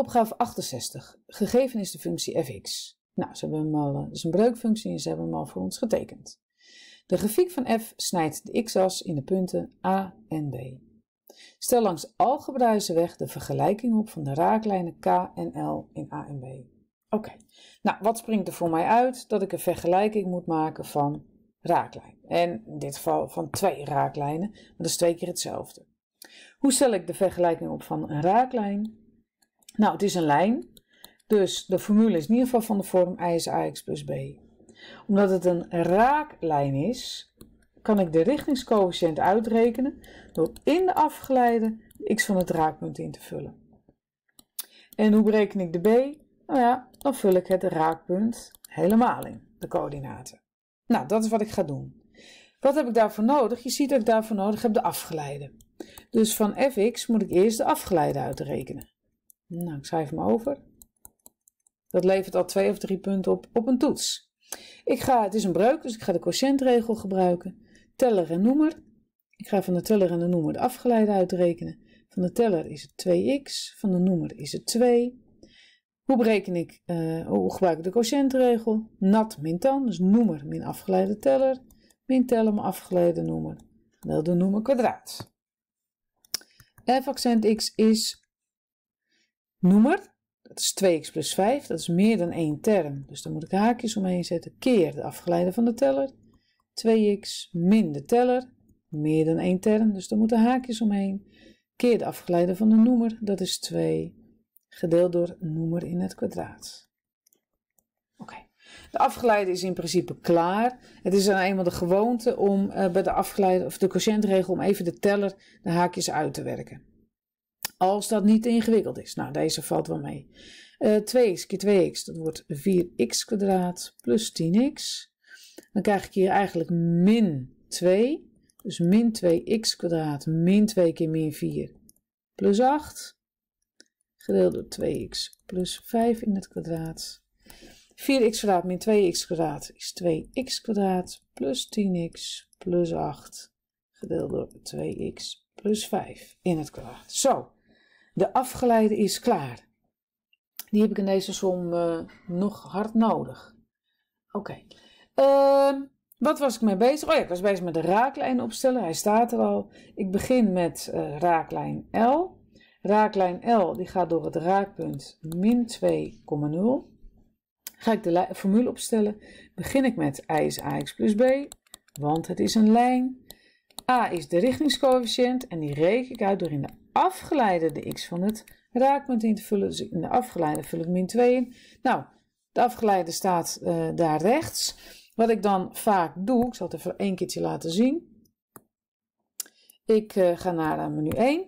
Opgave 68. Gegeven is de functie fx. Nou, ze hebben hem al, eh, het is een breukfunctie en ze hebben hem al voor ons getekend. De grafiek van f snijdt de x-as in de punten a en b. Stel langs algebruise weg de vergelijking op van de raaklijnen k en l in a en b. Oké, nou wat springt er voor mij uit? Dat ik een vergelijking moet maken van raaklijn. En in dit geval van twee raaklijnen, maar dat is twee keer hetzelfde. Hoe stel ik de vergelijking op van een raaklijn? Nou, het is een lijn. Dus de formule is in ieder geval van de vorm i is ax plus b. Omdat het een raaklijn is, kan ik de richtingscoëfficiënt uitrekenen door in de afgeleide x van het raakpunt in te vullen. En hoe bereken ik de b? Nou ja, dan vul ik het raakpunt helemaal in, de coördinaten. Nou, dat is wat ik ga doen. Wat heb ik daarvoor nodig? Je ziet dat ik daarvoor nodig heb de afgeleide. Dus van fx moet ik eerst de afgeleide uitrekenen. Nou, ik schrijf hem over. Dat levert al twee of drie punten op op een toets. Ik ga, het is een breuk, dus ik ga de quotientregel gebruiken. Teller en noemer. Ik ga van de teller en de noemer de afgeleide uitrekenen. Van de teller is het 2x, van de noemer is het 2. Hoe bereken ik, eh, hoe gebruik ik de quotientregel? Nat min tan, dus noemer min afgeleide teller, min teller min afgeleide noemer, wel de noemer kwadraat. f accent x is noemer, dat is 2x plus 5, dat is meer dan één term. Dus dan moet ik haakjes omheen zetten, keer de afgeleide van de teller, 2x min de teller, meer dan één term, dus dan moeten haakjes omheen, keer de afgeleide van de noemer, dat is 2, gedeeld door noemer in het kwadraat. Oké. De afgeleide is in principe klaar. Het is dan eenmaal de gewoonte om eh, bij de afgeleide of de quotiëntregel om even de teller de haakjes uit te werken. Als dat niet ingewikkeld is. Nou, deze valt wel mee. 2x eh, keer 2x, dat wordt 4x kwadraat plus 10x. Dan krijg ik hier eigenlijk min 2. Dus min 2x kwadraat min 2 keer min 4 plus 8. Gedeeld door 2x plus 5 in het kwadraat. 4x kwadraat min 2x kwadraat is 2x kwadraat plus 10x plus 8 gedeeld door 2x plus 5 in het kwadraat. Zo, de afgeleide is klaar. Die heb ik in deze som eh, nog hard nodig. Oké. Ehm, wat was ik mee bezig? Oh ja, ik was bezig met de raaklijn opstellen. Hij staat er al. Ik begin met eh, raaklijn L. Raaklijn L die gaat door het raakpunt min 2,0. Ga ik de formule opstellen. Begin ik met I is AX plus B, want het is een lijn. A is de richtingscoëfficiënt en die reken ik uit door in de afgeleide, de x van het raakpunt in te vullen. Dus in de afgeleide vul ik min 2 in. Nou, de afgeleide staat eh, daar rechts. Wat ik dan vaak doe, ik zal het even één keertje laten zien. Ik eh, ga naar eh, menu 1,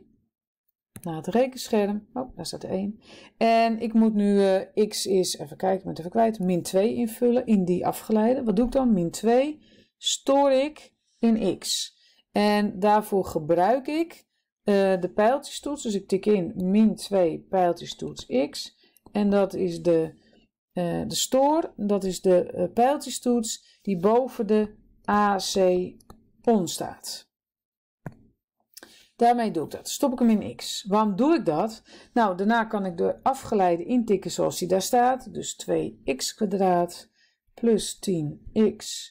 naar het rekenscherm. Oh, daar staat 1. En ik moet nu x is, even kijken, ik ben even kwijt, min 2 invullen in die afgeleide. Wat doe ik dan? Min 2 stoor ik in x. En daarvoor gebruik ik eh, de pijltjestoets. Dus ik tik in min 2 pijltjestoets x. En dat is de, eh, de stoor. Dat is de uh, pijltjestoets die boven de AC on staat. Daarmee doe ik dat. Stop ik hem in x. Waarom doe ik dat? Nou, daarna kan ik de afgeleide intikken zoals die daar staat. Dus 2x kwadraat plus 10x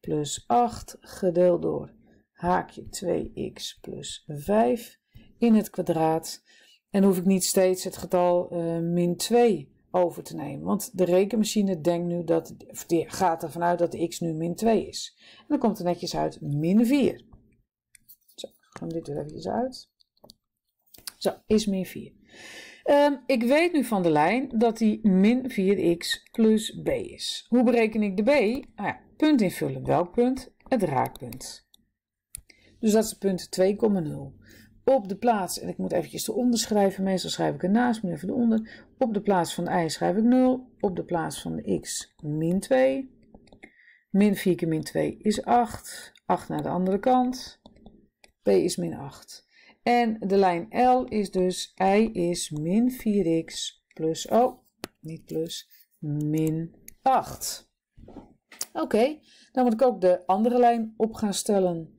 plus 8 gedeeld door haakje 2x plus 5 in het kwadraat. En hoef ik niet steeds het getal eh, min 2 over te nemen. Want de rekenmachine denkt nu dat, gaat ervan uit dat x nu min 2 is. En dan komt er netjes uit min 4. Zo, gaan dit er even uit. Zo, is min 4. Ehm, ik weet nu van de lijn dat die min 4x plus b is. Hoe bereken ik de b? Nou ja, punt invullen. Welk punt? Het raakpunt. Dus dat is punt 2,0 op de plaats, en ik moet eventjes eronder schrijven, meestal schrijf ik ernaast, maar even eronder. Op de plaats van i schrijf ik 0, op de plaats van de x min 2. Min 4 keer min 2 is 8, 8 naar de andere kant, p is min 8. En de lijn L is dus, i is min 4x plus, oh, niet plus, min 8. Oké, dan moet ik ook de andere lijn op gaan stellen.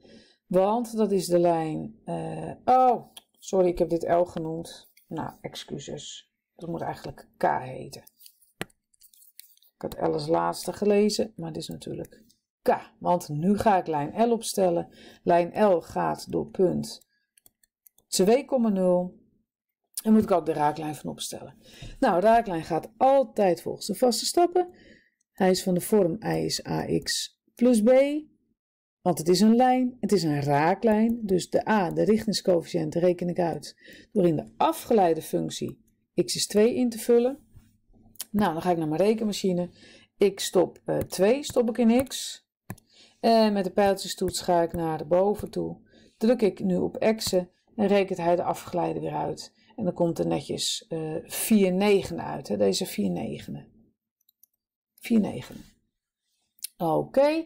Want dat is de lijn. Eh, oh, sorry, ik heb dit L genoemd. Nou, excuses. Dat moet eigenlijk K heten. Ik had L als laatste gelezen, maar het is natuurlijk K. Want nu ga ik lijn L opstellen. Lijn L gaat door punt 2,0. En moet ik ook de raaklijn van opstellen. Nou, raaklijn gaat altijd volgens de vaste stappen. Hij is van de vorm I is AX plus B. Want het is een lijn, het is een raaklijn, dus de a, de richtingscoëfficiënt, reken ik uit door in de afgeleide functie x is 2 in te vullen. Nou, dan ga ik naar mijn rekenmachine. Ik stop 2, eh, stop ik in x. En met de pijltjestoets ga ik naar boven toe. Druk ik nu op x en rekent hij de afgeleide weer uit. En dan komt er netjes uh, eh, 4 negen uit, hè? deze 4 negenen. 4 negenen. Oké.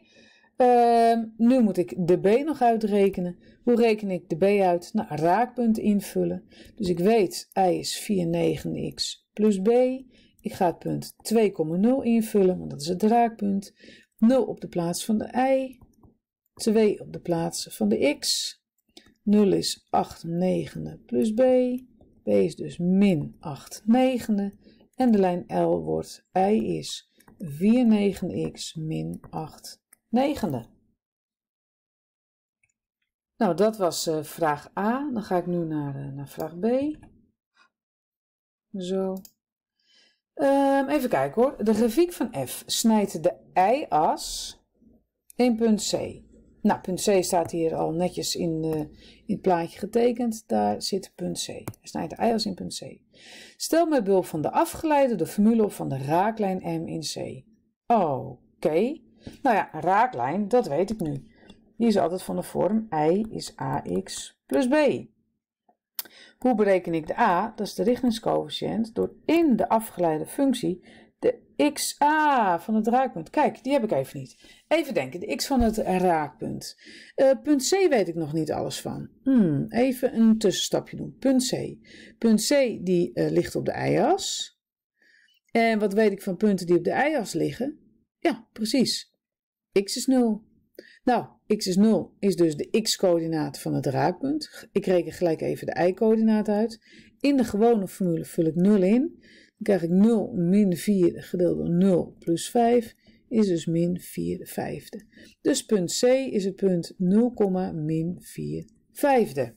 Ehm, nu moet ik de B nog uitrekenen. Hoe reken ik de B uit? Nou, raakpunt invullen. Dus ik weet, I is 49x plus B. Ik ga het punt 2,0 invullen, want dat is het raakpunt. 0 op de plaats van de I. 2 op de plaats van de x. 0 is 8 negende plus b. b is dus min 8 negende. En de lijn L wordt i is 49 x min 8 negende. Nou, dat was eh, vraag A. Dan ga ik nu naar, eh, naar vraag B. Zo. Ehm, even kijken hoor. De grafiek van F snijdt de y-as in punt C. Nou, punt C staat hier al netjes in, eh, in het plaatje getekend. Daar zit punt C. Hij snijdt de y-as in punt C. Stel met behulp van de afgeleide de formule van de raaklijn M in C. Oké. Nou ja, raaklijn, dat weet ik nu. Die is altijd van de vorm y is ax plus b. Hoe bereken ik de a? Dat is de richtingscoëfficiënt door in de afgeleide functie de a van het raakpunt. Kijk, die heb ik even niet. Even denken, de x van het raakpunt. Eh, punt C weet ik nog niet alles van. Hmm, even een tussenstapje doen. Punt C. Punt C die eh, ligt op de y-as. En wat weet ik van punten die op de y-as liggen? Ja, precies x is 0. Nou, x is 0 is dus de x-coördinaat van het raakpunt. Ik reken gelijk even de y-coördinaat uit. In de gewone formule vul ik 0 in. Dan krijg ik 0 min 4 gedeeld door 0 plus 5 is dus min 4 vijfde. Dus punt C is het punt 0, min 4 vijfde.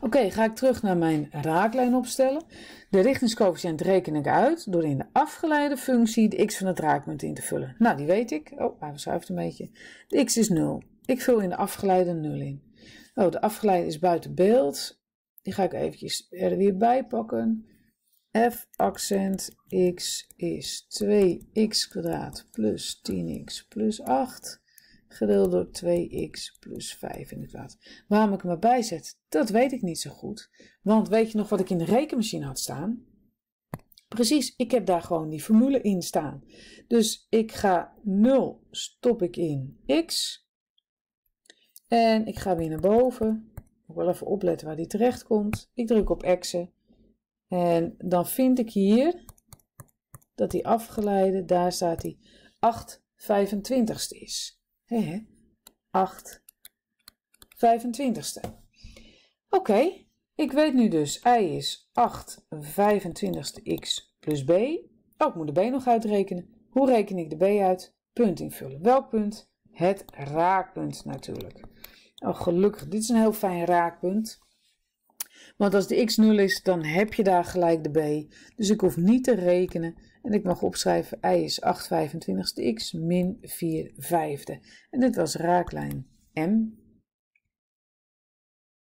Oké, ga ik terug naar mijn raaklijn opstellen. De richtingscoëfficiënt reken ik uit door in de afgeleide functie de x van het raakpunt in te vullen. Nou, die weet ik. Oh, hij verschuift een beetje. De x is 0. Ik vul in de afgeleide 0 in. Oh, de afgeleide is buiten beeld. Die ga ik eventjes er weer bij pakken. f accent x is 2x plus 10x plus 8 gedeeld door 2x plus 5 inderdaad. Waarom ik hem erbij zet, dat weet ik niet zo goed. Want weet je nog wat ik in de rekenmachine had staan? Precies, ik heb daar gewoon die formule in staan. Dus ik ga 0 stop ik in x. En ik ga weer naar boven. Ik wel even opletten waar die terecht komt. Ik druk op x En dan vind ik hier dat die afgeleide, daar staat die 8 25ste is. 8 25ste. Oké, ik weet nu dus i is 8 25ste x plus b. Oh, ik moet de b nog uitrekenen. Hoe reken ik de b uit? Punt invullen. Welk punt? Het raakpunt natuurlijk. Oh, gelukkig. Dit is een heel fijn raakpunt. Want als de x 0 is, dan heb je daar gelijk de b. Dus ik hoef niet te rekenen en ik mag opschrijven i is 8 25ste x min 4 vijfde. En dit was raaklijn M.